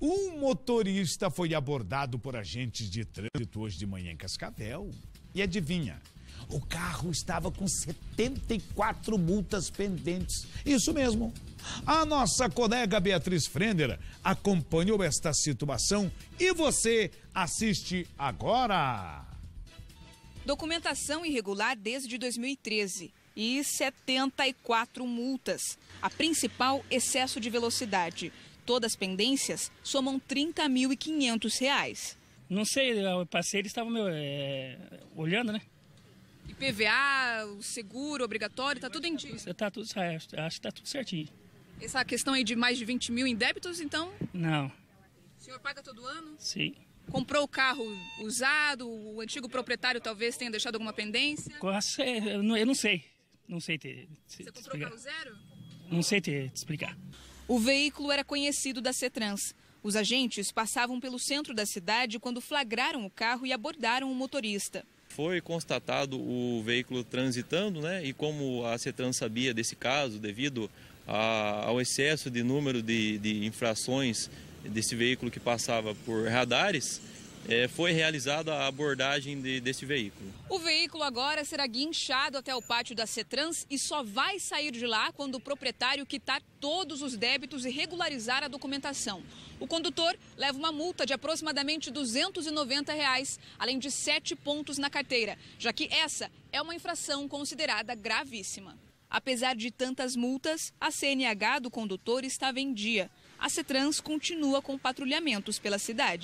Um motorista foi abordado por agentes de trânsito hoje de manhã em Cascavel. E adivinha? O carro estava com 74 multas pendentes. Isso mesmo. A nossa colega Beatriz Frender acompanhou esta situação e você assiste agora. Documentação irregular desde 2013 e 74 multas. A principal, excesso de velocidade todas as pendências somam R$ 30.500. Não sei, eu passei, eles estavam é, olhando, né? IPVA, o seguro obrigatório, está tudo em dia? Tá tudo, acho que está tudo certinho. Essa questão aí de mais de 20 mil em débitos, então? Não. O senhor paga todo ano? Sim. Comprou o carro usado, o antigo proprietário talvez tenha deixado alguma pendência? Eu não sei, não sei te, te Você comprou o carro zero? Não sei te, te explicar. O veículo era conhecido da Cetrans. Os agentes passavam pelo centro da cidade quando flagraram o carro e abordaram o motorista. Foi constatado o veículo transitando, né? E como a Cetrans sabia desse caso, devido a, ao excesso de número de, de infrações desse veículo que passava por radares, é, foi realizada a abordagem de, desse veículo. O veículo agora será guinchado até o pátio da Cetrans e só vai sair de lá quando o proprietário quitar todos os débitos e regularizar a documentação. O condutor leva uma multa de aproximadamente R$ 290, reais, além de sete pontos na carteira, já que essa é uma infração considerada gravíssima. Apesar de tantas multas, a CNH do condutor estava em dia. A Cetrans continua com patrulhamentos pela cidade.